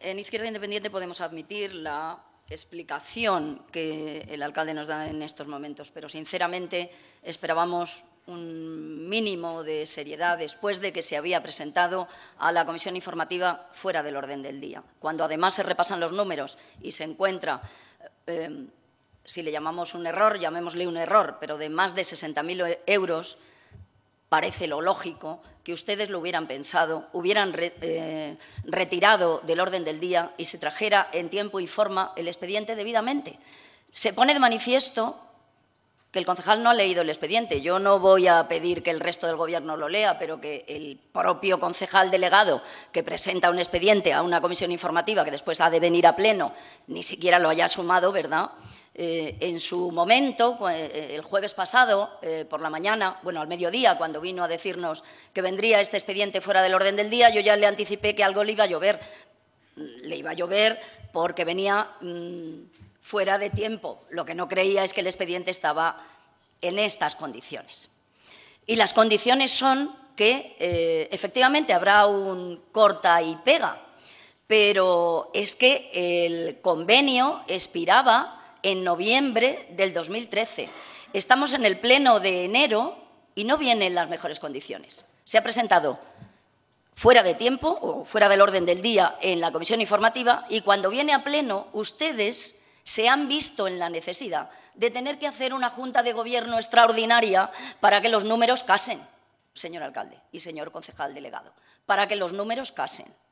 En Izquierda Independiente podemos admitir la explicación que el alcalde nos da en estos momentos, pero sinceramente esperábamos un mínimo de seriedad después de que se había presentado a la comisión informativa fuera del orden del día. Cuando además se repasan los números y se encuentra, eh, si le llamamos un error, llamémosle un error, pero de más de 60.000 euros parece lo lógico que ustedes lo hubieran pensado, hubieran eh, retirado del orden del día y se trajera en tiempo y forma el expediente debidamente. Se pone de manifiesto que el concejal no ha leído el expediente. Yo no voy a pedir que el resto del Gobierno lo lea, pero que el propio concejal delegado que presenta un expediente a una comisión informativa que después ha de venir a pleno, ni siquiera lo haya sumado, ¿verdad? Eh, en su momento, eh, eh, el jueves pasado, por la mañana, bueno, al mediodía, cuando vino a decirnos que vendría este expediente fuera del orden del día, yo ya le anticipé que algo le iba a llover. Le iba a llover porque venía mm, fuera de tiempo. Lo que no creía es que el expediente estaba en estas condiciones. Y las condiciones son que efectivamente habrá un corta y pega, pero es que el convenio expiraba en noviembre del 2013. Estamos en el pleno de enero y no vienen las mejores condiciones. Se ha presentado fuera de tiempo o fuera del orden del día en la comisión informativa y cuando viene a pleno ustedes se han visto en la necesidad de tener que hacer una junta de gobierno extraordinaria para que los números casen, señor alcalde y señor concejal delegado, para que los números casen.